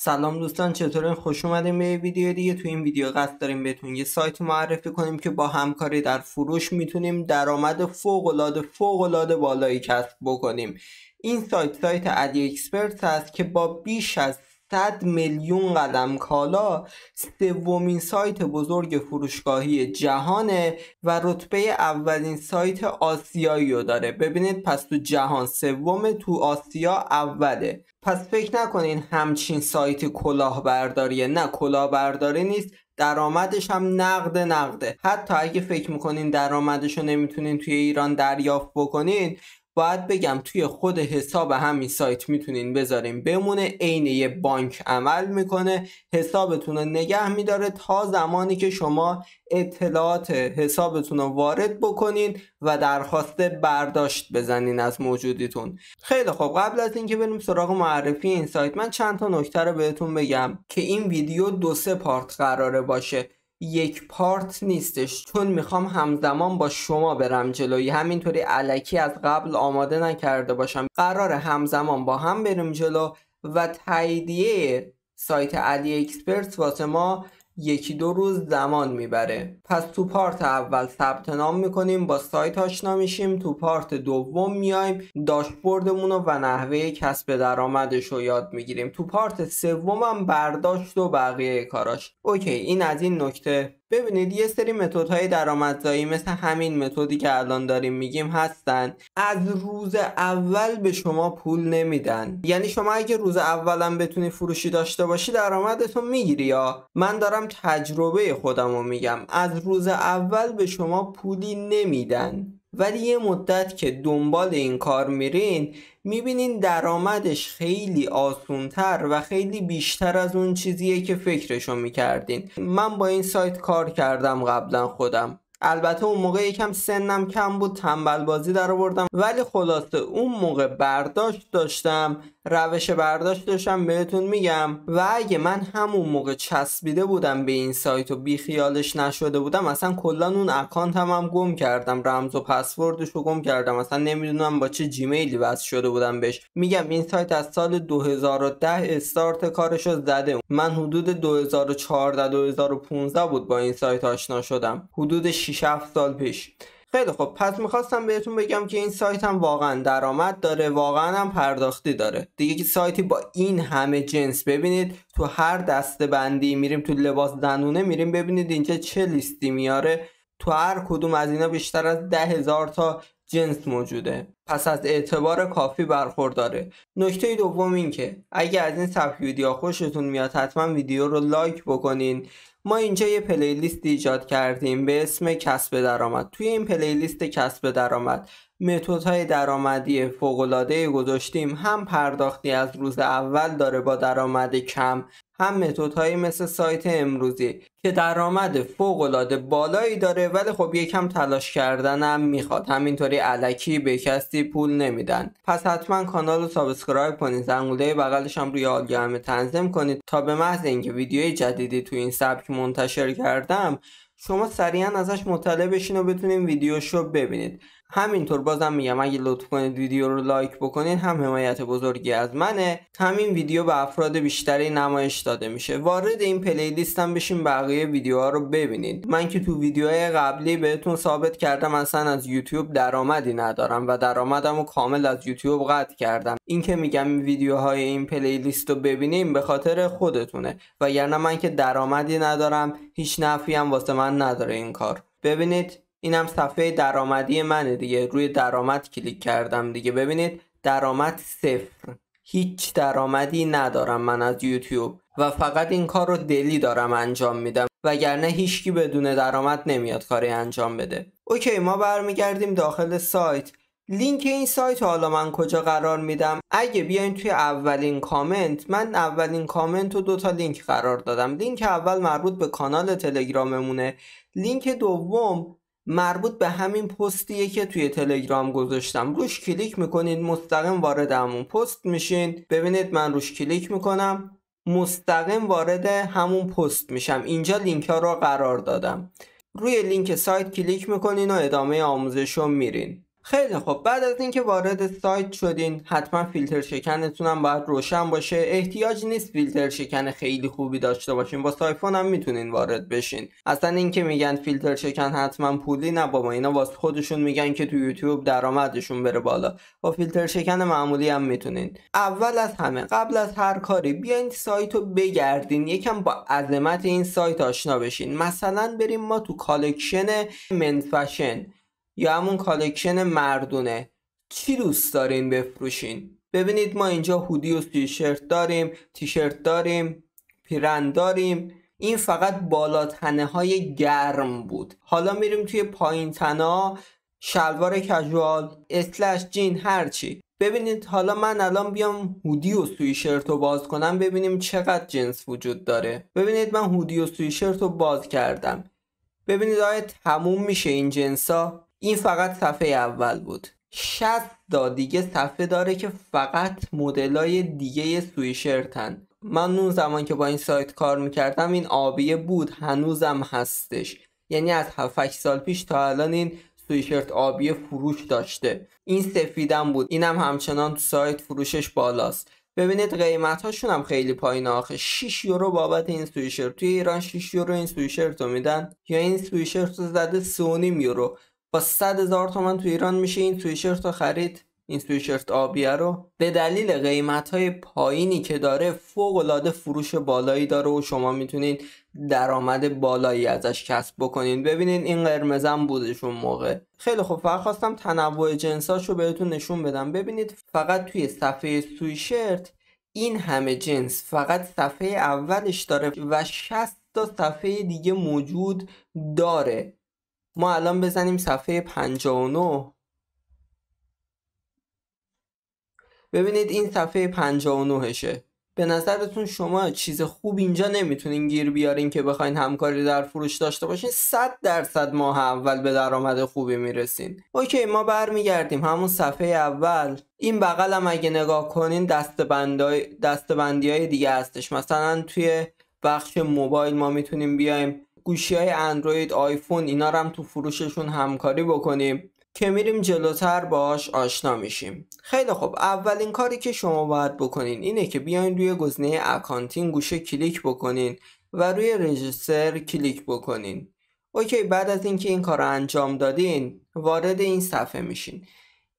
سلام دوستان چطورین خوش اومدیم به ویدیو دیگه تو این ویدیو قصد داریم بهتون یه سایت معرفی کنیم که با همکاری در فروش میتونیم درآمد فوق العاده فوق بالایی کسب بکنیم این سایت سایت ادی اکسپرت است که با بیش از 100 میلیون قدم کالا سومین سایت بزرگ فروشگاهی جهانه و رتبه اولین سایت آسیایی رو داره ببینید پس تو جهان سوم تو آسیا اوله پس فکر نکنین همچین سایت کلاهبرداریه نه کلاهبرداری نیست درآمدش هم نقد نقده حتی اگه فکر میکنین درآمدش رو نمیتونین توی ایران دریافت بکنین باید بگم توی خود حساب همین سایت میتونین بذارین بمونه عین یه بانک عمل میکنه حسابتون رو نگه میداره تا زمانی که شما اطلاعات حسابتون رو وارد بکنین و درخواست برداشت بزنین از موجودیتون خیلی خب قبل از اینکه بریم سراغ معرفی این سایت من چند تا نکته رو بهتون بگم که این ویدیو دو سه پارت قراره باشه یک پارت نیستش چون میخوام همزمان با شما برم جلوی همینطوری علکی از قبل آماده نکرده باشم قرار همزمان با هم بریم جلو و تاییدیه سایت علی اکسپرت واسه ما یکی دو روز زمان میبره پس تو پارت اول ثبت نام میکنیم با سایت آشنا میشیم تو پارت دوم میایم داشبوردمون و نحوه کسب درآمدش رو یاد میگیریم تو پارت سومم برداشت و بقیه کاراش اوکی این از این نکته ببینید یه سری متد های درآمدزایی مثل همین متدی که الان داریم میگیم هستن از روز اول به شما پول نمیدن یعنی شما اگه روز اولم بتونی فروشی داشته باشی درآمدتون میگیری یا من دارم تجربه خودم رو میگم از روز اول به شما پولی نمیدن ولی یه مدت که دنبال این کار میرین میبینین درآمدش خیلی آسونتر و خیلی بیشتر از اون چیزیه که فکرشو میکردین من با این سایت کار کردم قبلا خودم البته اون موقع یکم سنم کم بود تنبل بازی در آوردم ولی خلاصه اون موقع برداشت داشتم روش برداشت داشتم بهتون میگم و اگه من همون موقع چسبیده بودم به این سایت و بیخیالش نشده بودم اصلا کلا اون اکانتم هم گم کردم رمز و پسوردش رو گم کردم اصلا نمیدونم با چه جیمیلی وصل شده بودم بهش میگم این سایت از سال 2010 استارت کارش رو زده من حدود 2014 2015 بود با این سایت آشنا شدم حدود 6 7 سال پیش خیلی خب پس میخواستم بهتون بگم که این سایت هم واقعا درآمد داره واقعا هم پرداختی داره دیگه که سایتی با این همه جنس ببینید تو هر دسته بندی میریم تو لباس دنونه میریم ببینید اینجا چه لیستی میاره تو هر کدوم از اینا بیشتر از ده هزار تا جنس موجوده پس از اعتبار کافی برخورداره نکته دوم این که اگه از این سبک ویدیو خوشتون میاد حتما ویدیو رو لایک بکنین ما اینجا یه پلیلیست ایجاد کردیم به اسم کسب درآمد توی این پلیلیست کسب درآمد های درآمدی فوقالعاده گذاشتیم هم پرداختی از روز اول داره با درآمد کم هم های مثل سایت امروزی که درآمد فوقالعاده بالایی داره ولی خب یکم تلاش کردنم میخواد همینطوری علکی به کسی پول نمیدن پس حتما کانال رو سابسکرایب کنید زنگوله بغلش هم روی آلگرم تنظیم کنید تا به محض اینکه ویدیوی جدیدی تو این سبک منتشر کردم شما سریعا ازش مطلع بشین و بتونین ویدیوش رو ببینید همینطور بازم میگم اگه لطف کنید ویدیو رو لایک بکنین هم حمایت بزرگی از منه همین ویدیو به افراد بیشتری نمایش داده میشه وارد این پلیلیست هم بشین بقیه ویدیوها رو ببینید من که تو ویدیوهای قبلی بهتون ثابت کردم اصلا از یوتیوب درآمدی ندارم و درآمدم رو کامل از یوتیوب قطع کردم اینکه میگم ویدیوهای این پلیلیست رو ببینیم به خاطر خودتونه وگرنه من که درآمدی ندارم هیچ نفعی هم واسه نداره این کار ببینید اینم صفحه درآمدی منه دیگه روی درآمد کلیک کردم دیگه ببینید درآمد صفر هیچ درآمدی ندارم من از یوتیوب و فقط این کار رو دلی دارم انجام میدم وگرنه هیچکی بدون درآمد نمیاد کاری انجام بده اوکی ما برمیگردیم داخل سایت لینک این سایت حالا من کجا قرار میدم اگه بیاین توی اولین کامنت من اولین کامنت و دوتا لینک قرار دادم لینک اول مربوط به کانال تلگراممونه لینک دوم مربوط به همین پستیه که توی تلگرام گذاشتم روش کلیک میکنید مستقیم وارد همون پست میشین ببینید من روش کلیک میکنم مستقیم وارد همون پست میشم اینجا لینک ها را قرار دادم روی لینک سایت کلیک میکنین و ادامه آموزش رو میرین خیلی خب بعد از اینکه وارد سایت شدین حتما فیلتر شکنتون هم باید روشن باشه احتیاج نیست فیلتر شکن خیلی خوبی داشته باشین با سایفون هم میتونین وارد بشین اصلا اینکه میگن فیلتر شکن حتما پولی نه بابا اینا واسه خودشون میگن که تو یوتیوب درآمدشون بره بالا با فیلتر شکن معمولی هم میتونین اول از همه قبل از هر کاری بیاین سایت رو بگردین یکم با عظمت این سایت آشنا بشین مثلا بریم ما تو کالکشن منفشن یا همون کالکشن مردونه چی دوست دارین بفروشین ببینید ما اینجا هودی و تیشرت داریم تیشرت داریم پیرن داریم این فقط بالاتنه های گرم بود حالا میریم توی پایین تنا شلوار کژوال اسلش جین هرچی ببینید حالا من الان بیام هودی و سویشرت رو باز کنم ببینیم چقدر جنس وجود داره ببینید من هودی و سویشرت رو باز کردم ببینید آیا تموم میشه این جنس ها این فقط صفحه اول بود 60 دا دیگه صفحه داره که فقط مدلای دیگه سویشرتن من اون زمان که با این سایت کار میکردم این آبیه بود هنوزم هستش یعنی از 7 سال پیش تا الان این سویشرت آبی فروش داشته این سفیدم بود اینم همچنان تو سایت فروشش بالاست ببینید قیمت هاشون هم خیلی پایین آخه 6 یورو بابت این سویشرت توی ایران 6 یورو این سویشرت رو میدن یا این سویشرت رو زده 3.5 یورو با 100 هزار تومن تو ایران میشه این سویشرت رو خرید این سویشرت آبیه رو به دلیل قیمت های پایینی که داره فوق العاده فروش بالایی داره و شما میتونید درآمد بالایی ازش کسب بکنین ببینین این قرمزم بودش اون موقع خیلی خوب فقط خواستم تنوع جنساشو رو بهتون نشون بدم ببینید فقط توی صفحه سویشرت این همه جنس فقط صفحه اولش داره و 60 تا صفحه دیگه موجود داره ما الان بزنیم صفحه 59 ببینید این صفحه 59 شه به نظرتون شما چیز خوب اینجا نمیتونین گیر بیارین که بخواین همکاری در فروش داشته باشین 100 درصد ماه اول به درآمد خوبی میرسین اوکی ما برمیگردیم همون صفحه اول این بغل اگه نگاه کنین دستبندی های دیگه هستش مثلا توی بخش موبایل ما میتونیم بیایم گوشی های اندروید آیفون اینا رو هم تو فروششون همکاری بکنیم که میریم جلوتر باهاش آشنا میشیم خیلی خب اولین کاری که شما باید بکنین اینه که بیاین روی گزینه اکانتین گوشه کلیک بکنین و روی رجیستر کلیک بکنین اوکی بعد از اینکه این کار رو انجام دادین وارد این صفحه میشین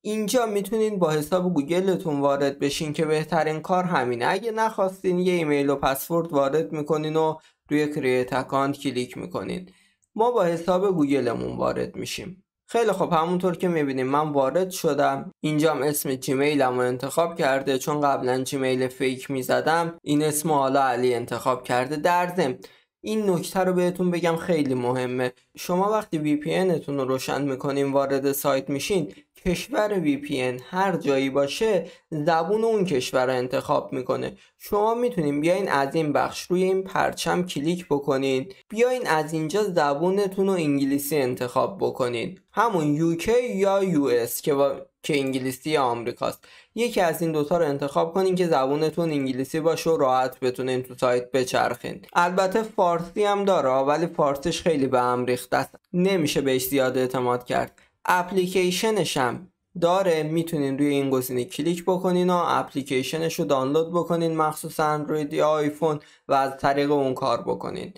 اینجا میتونین با حساب گوگلتون وارد بشین که بهترین کار همینه اگه نخواستین یه ایمیل و پسورد وارد میکنین و روی کرییت اکانت کلیک میکنید ما با حساب گوگلمون وارد میشیم خیلی خب همونطور که میبینیم من وارد شدم هم اسم جیمیلم رو انتخاب کرده چون قبلا جیمیل فیک میزدم این اسم حالا علی انتخاب کرده در این نکته رو بهتون بگم خیلی مهمه شما وقتی VPNتون رو روشن میکنیم وارد سایت میشین کشور وی پی هر جایی باشه زبون اون کشور رو انتخاب میکنه شما میتونین بیاین از این بخش روی این پرچم کلیک بکنین بیاین از اینجا زبونتون رو انگلیسی انتخاب بکنین همون یوکی یا یو اس که, با... که انگلیسی آمریکاست یکی از این دوتا رو انتخاب کنین که زبونتون انگلیسی باشه و راحت بتونین تو سایت بچرخین البته فارسی هم داره ولی فارسیش خیلی به هم ریخته است نمیشه بهش زیاد اعتماد کرد اپلیکیشنشم داره میتونین روی این گزینه کلیک بکنین و اپلیکیشنش رو دانلود بکنین مخصوصا روی دی آیفون و از طریق اون کار بکنین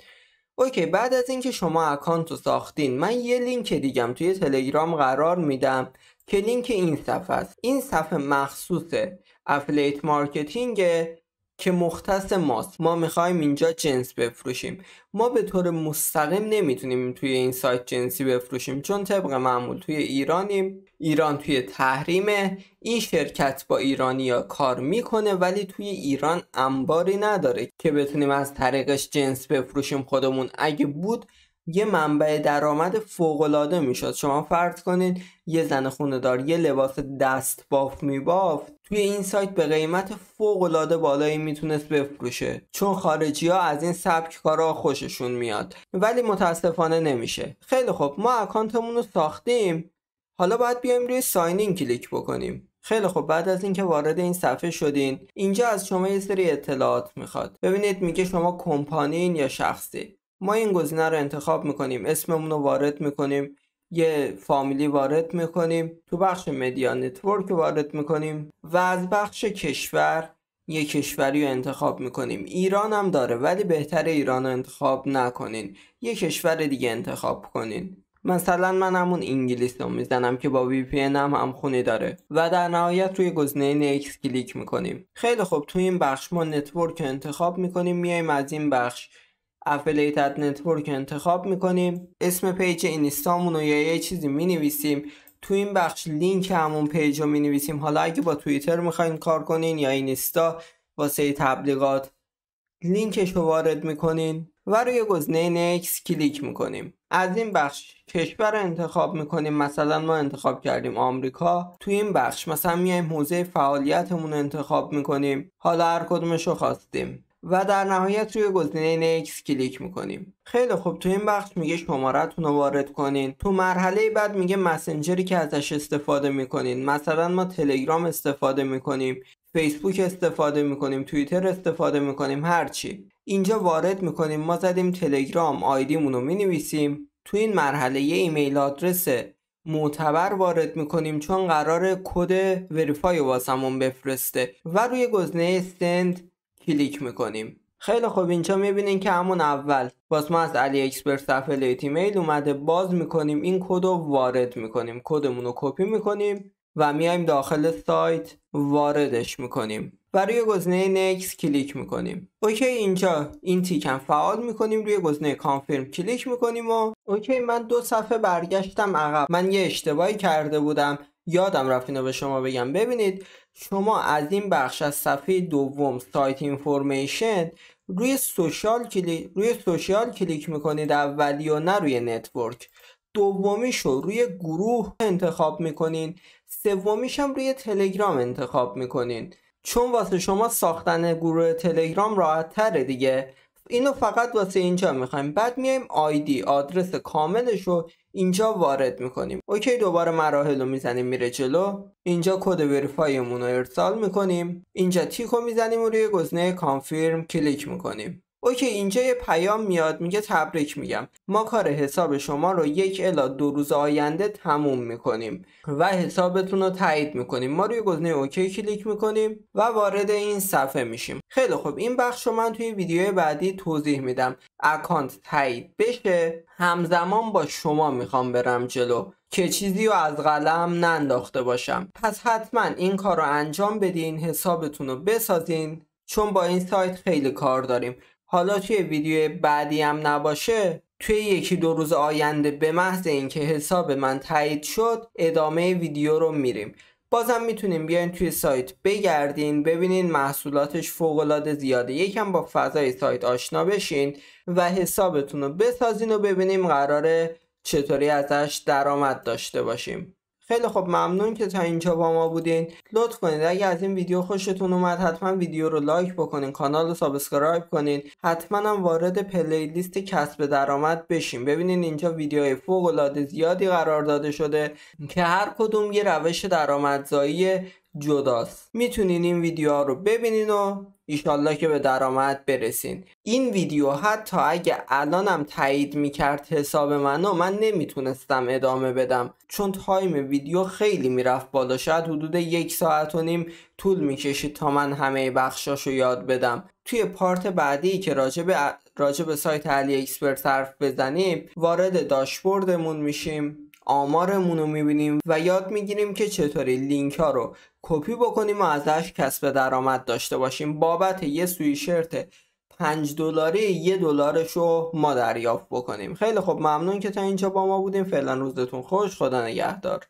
اوکی بعد از اینکه شما اکانت رو ساختین من یه لینک دیگم توی تلگرام قرار میدم که لینک این صفحه است این صفحه مخصوص افلیت مارکتینگ که مختص ماست ما میخوایم اینجا جنس بفروشیم ما به طور مستقیم نمیتونیم توی این سایت جنسی بفروشیم چون طبق معمول توی ایرانیم ایران توی تحریمه این شرکت با ایرانیا کار میکنه ولی توی ایران انباری نداره که بتونیم از طریقش جنس بفروشیم خودمون اگه بود یه منبع درآمد فوقالعاده میشد شما فرض کنید یه زن خونه دار یه لباس دست باف میبافت توی این سایت به قیمت فوقالعاده بالایی میتونست بفروشه چون خارجی ها از این سبک کارا خوششون میاد ولی متاسفانه نمیشه خیلی خب ما اکانتمون رو ساختیم حالا باید بیایم روی ساینین کلیک بکنیم خیلی خب بعد از اینکه وارد این صفحه شدین اینجا از شما یه سری اطلاعات میخواد ببینید میگه شما کمپانین یا شخصی ما این گزینه رو انتخاب میکنیم اسممون رو وارد میکنیم یه فامیلی وارد میکنیم تو بخش مدیا نتورک وارد میکنیم و از بخش کشور یه کشوری رو انتخاب میکنیم ایران هم داره ولی بهتر ایران رو انتخاب نکنین یه کشور دیگه انتخاب کنین مثلا من همون انگلیس رو میزنم که با VPN هم خونه داره و در نهایت روی گزینه نیکس کلیک میکنیم خیلی خوب توی این بخش ما نتورک رو انتخاب میکنیم میایم از این بخش افلیتد نتورک انتخاب میکنیم اسم پیج اینستامون رو یا یه چیزی مینویسیم تو این بخش لینک همون پیج رو مینویسیم حالا اگه با توییتر میخواین کار کنین یا اینستا واسه تبلیغات لینکش رو وارد میکنین و روی گزینه نکس کلیک میکنیم از این بخش کشور رو انتخاب میکنیم مثلا ما انتخاب کردیم آمریکا تو این بخش مثلا میایم حوزه فعالیتمون انتخاب میکنیم حالا هر کدومش رو خواستیم و در نهایت روی گزینه نیکس کلیک میکنیم خیلی خوب تو این بخش میگه شمارهتون رو وارد کنین تو مرحله بعد میگه مسنجری که ازش استفاده میکنین مثلا ما تلگرام استفاده میکنیم فیسبوک استفاده میکنیم توییتر استفاده میکنیم هرچی اینجا وارد میکنیم ما زدیم تلگرام آیدیمون رو مینویسیم تو این مرحله یه ایمیل آدرس معتبر وارد میکنیم چون قرار کد وریفای واسمون بفرسته و روی گزینه سند کلیک میکنیم خیلی خوب اینجا میبینین که همون اول باز ما از علی اکسپرس صفحه لیت ایمیل اومده باز میکنیم این کد رو وارد میکنیم کدمون رو کپی میکنیم و میایم داخل سایت واردش میکنیم و روی گزینه نکس کلیک میکنیم اوکی اینجا این تیکم فعال میکنیم روی گزینه کانفرم کلیک میکنیم و اوکی من دو صفحه برگشتم عقب من یه اشتباهی کرده بودم یادم رفت اینو به شما بگم ببینید شما از این بخش از صفحه دوم سایت اینفورمیشن روی سوشال کلیک روی سوشال کلیک میکنید اولی و نه روی نتورک دومیش رو روی گروه انتخاب میکنین سومیش هم روی تلگرام انتخاب میکنین چون واسه شما ساختن گروه تلگرام راحت تره دیگه اینو فقط واسه اینجا میخوایم بعد میایم آیدی آدرس کاملش رو اینجا وارد میکنیم اوکی دوباره مراحل رو میزنیم میره جلو اینجا کد وریفایمون رو ارسال میکنیم اینجا تیک رو میزنیم و روی گزینه کانفیرم کلیک میکنیم اوکی اینجا یه پیام میاد میگه تبریک میگم ما کار حساب شما رو یک الا دو روز آینده تموم میکنیم و حسابتون رو تایید میکنیم ما روی گزینه اوکی کلیک میکنیم و وارد این صفحه میشیم خیلی خوب این بخش رو من توی ویدیو بعدی توضیح میدم اکانت تایید بشه همزمان با شما میخوام برم جلو که چیزی رو از قلم ننداخته باشم پس حتما این کار رو انجام بدین حسابتون رو بسازین چون با این سایت خیلی کار داریم حالا توی ویدیو بعدی هم نباشه توی یکی دو روز آینده به محض اینکه حساب من تایید شد ادامه ویدیو رو میریم بازم میتونیم بیاین توی سایت بگردین ببینین محصولاتش فوقالعاده زیاده یکم با فضای سایت آشنا بشین و حسابتون رو بسازین و ببینیم قراره چطوری ازش درآمد داشته باشیم خیلی خب ممنون که تا اینجا با ما بودین لطف کنید اگر از این ویدیو خوشتون اومد حتما ویدیو رو لایک بکنین کانال رو سابسکرایب کنین حتما هم وارد پلیلیست کسب درآمد بشین ببینین اینجا ویدیوهای فوق العاده زیادی قرار داده شده که هر کدوم یه روش درآمدزایی جداست میتونین این ویدیوها رو ببینین و ایشالله که به درآمد برسین این ویدیو حتی اگه الانم تایید میکرد حساب منو من نمیتونستم ادامه بدم چون تایم ویدیو خیلی میرفت بالا شاید حدود یک ساعت و نیم طول میکشید تا من همه بخشاشو یاد بدم توی پارت بعدی که راجع به, سایت علی اکسپرت حرف بزنیم وارد داشبوردمون میشیم آمارمون رو میبینیم و یاد میگیریم که چطوری لینک ها رو کپی بکنیم و ازش کسب درآمد داشته باشیم بابت یه سویشرت 5 دلاری یه دلارش رو ما دریافت بکنیم خیلی خب ممنون که تا اینجا با ما بودیم فعلا روزتون خوش خدا نگهدار